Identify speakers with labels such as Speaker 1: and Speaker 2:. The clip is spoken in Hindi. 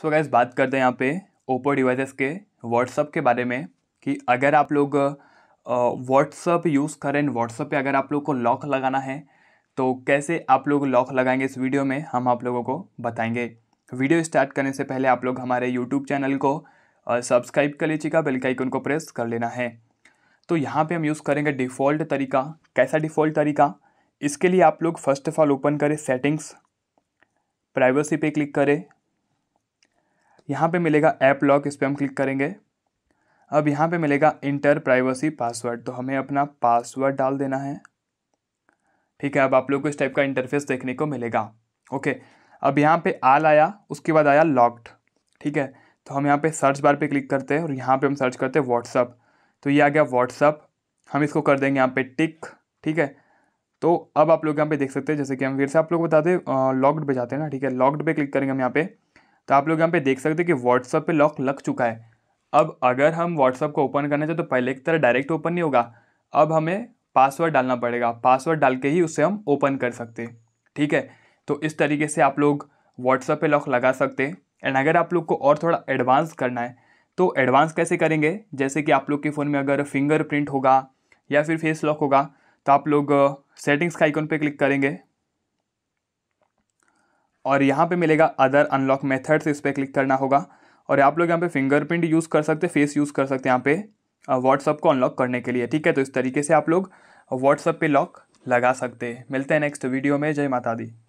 Speaker 1: सो गैस बात करते हैं यहाँ पे ओप्पो डिवाइसेस के व्हाट्सअप के बारे में कि अगर आप लोग व्हाट्सअप यूज़ करें व्हाट्सअप पे अगर आप लोग को लॉक लगाना है तो कैसे आप लोग लॉक लगाएंगे इस वीडियो में हम आप लोगों को बताएंगे वीडियो स्टार्ट करने से पहले आप लोग हमारे यूट्यूब चैनल को सब्सक्राइब कर लीजिएगा बेल का आइकन को प्रेस कर लेना है तो यहाँ पे हम यूज़ करेंगे डिफ़ॉल्ट तरीका कैसा डिफ़ॉल्ट तरीका इसके लिए आप लोग फर्स्ट ऑफ ऑल ओपन करें सेटिंग्स प्राइवेसी पे क्लिक करें यहाँ पे मिलेगा ऐप लॉक इस पर हम क्लिक करेंगे अब यहाँ पे मिलेगा इंटर प्राइवेसी पासवर्ड तो हमें अपना पासवर्ड डाल देना है ठीक है अब आप लोग को इस टाइप का इंटरफेस देखने को मिलेगा ओके अब यहाँ पे आल आया उसके बाद आया लॉक्ड ठीक है तो हम यहाँ पे सर्च बार पे क्लिक करते हैं और यहाँ पे हम सर्च करते हैं व्हाट्सअप तो ये आ गया व्हाट्सअप हम इसको कर देंगे यहाँ पे टिक ठीक है तो अब आप लोग यहाँ पे देख सकते हैं जैसे कि हम फिर से आप लोग बता दें लॉक्ड पे जाते हैं ना ठीक है लॉक्ड पे क्लिक करेंगे हम यहाँ पे तो आप लोग यहाँ पे देख सकते हैं कि व्हाट्सअप पे लॉक लग चुका है अब अगर हम व्हाट्सअप को ओपन करना चाहते तो पहले की तरह डायरेक्ट ओपन नहीं होगा अब हमें पासवर्ड डालना पड़ेगा पासवर्ड डाल के ही उसे हम ओपन कर सकते हैं ठीक है तो इस तरीके से आप लोग व्हाट्सअप पे लॉक लगा सकते हैं एंड अगर आप लोग को और थोड़ा एडवांस करना है तो एडवांस कैसे करेंगे जैसे कि आप लोग के फ़ोन में अगर फिंगरप्रिंट होगा या फिर फेस लॉक होगा तो आप लोग सेटिंग्स का आइकन पे क्लिक करेंगे और यहाँ पे मिलेगा अदर अनलॉक मेथड्स इस पर क्लिक करना होगा और आप लोग यहाँ पे फिंगरप्रिंट यूज़ कर सकते फेस यूज़ कर सकते हैं यहाँ पे व्हाट्सअप को अनलॉक करने के लिए ठीक है तो इस तरीके से आप लोग व्हाट्सअप पे लॉक लगा सकते हैं मिलते हैं नेक्स्ट वीडियो में जय माता दी